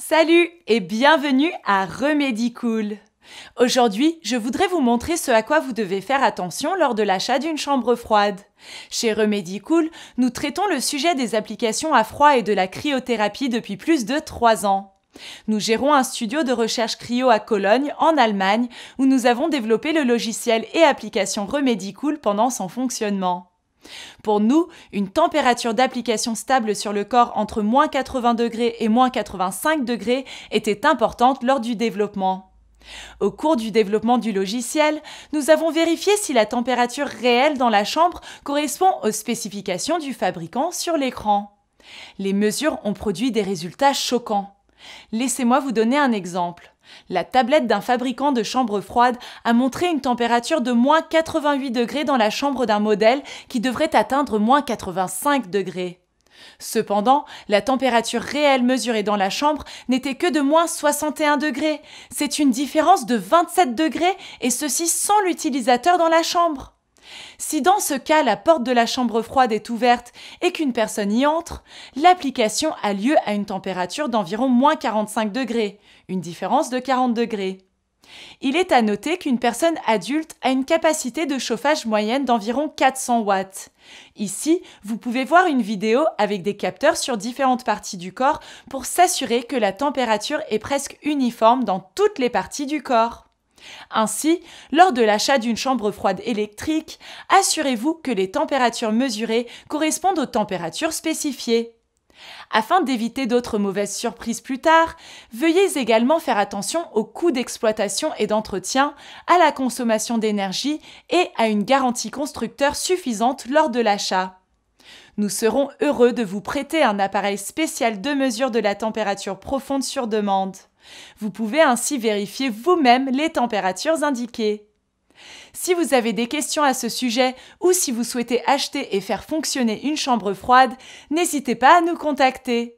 Salut et bienvenue à Remedy Cool. Aujourd'hui, je voudrais vous montrer ce à quoi vous devez faire attention lors de l'achat d'une chambre froide. Chez Remedy Cool, nous traitons le sujet des applications à froid et de la cryothérapie depuis plus de 3 ans. Nous gérons un studio de recherche cryo à Cologne, en Allemagne, où nous avons développé le logiciel et application Remedy Cool pendant son fonctionnement. Pour nous, une température d'application stable sur le corps entre moins 80 degrés et moins 85 degrés était importante lors du développement. Au cours du développement du logiciel, nous avons vérifié si la température réelle dans la chambre correspond aux spécifications du fabricant sur l'écran. Les mesures ont produit des résultats choquants. Laissez-moi vous donner un exemple. La tablette d'un fabricant de chambres froides a montré une température de moins 88 degrés dans la chambre d'un modèle qui devrait atteindre moins 85 degrés. Cependant, la température réelle mesurée dans la chambre n'était que de moins 61 degrés. C'est une différence de 27 degrés et ceci sans l'utilisateur dans la chambre. Si dans ce cas la porte de la chambre froide est ouverte et qu'une personne y entre, l'application a lieu à une température d'environ moins 45 degrés, une différence de 40 degrés. Il est à noter qu'une personne adulte a une capacité de chauffage moyenne d'environ 400 watts. Ici, vous pouvez voir une vidéo avec des capteurs sur différentes parties du corps pour s'assurer que la température est presque uniforme dans toutes les parties du corps. Ainsi, lors de l'achat d'une chambre froide électrique, assurez-vous que les températures mesurées correspondent aux températures spécifiées. Afin d'éviter d'autres mauvaises surprises plus tard, veuillez également faire attention aux coûts d'exploitation et d'entretien, à la consommation d'énergie et à une garantie constructeur suffisante lors de l'achat. Nous serons heureux de vous prêter un appareil spécial de mesure de la température profonde sur demande. Vous pouvez ainsi vérifier vous-même les températures indiquées. Si vous avez des questions à ce sujet ou si vous souhaitez acheter et faire fonctionner une chambre froide, n'hésitez pas à nous contacter.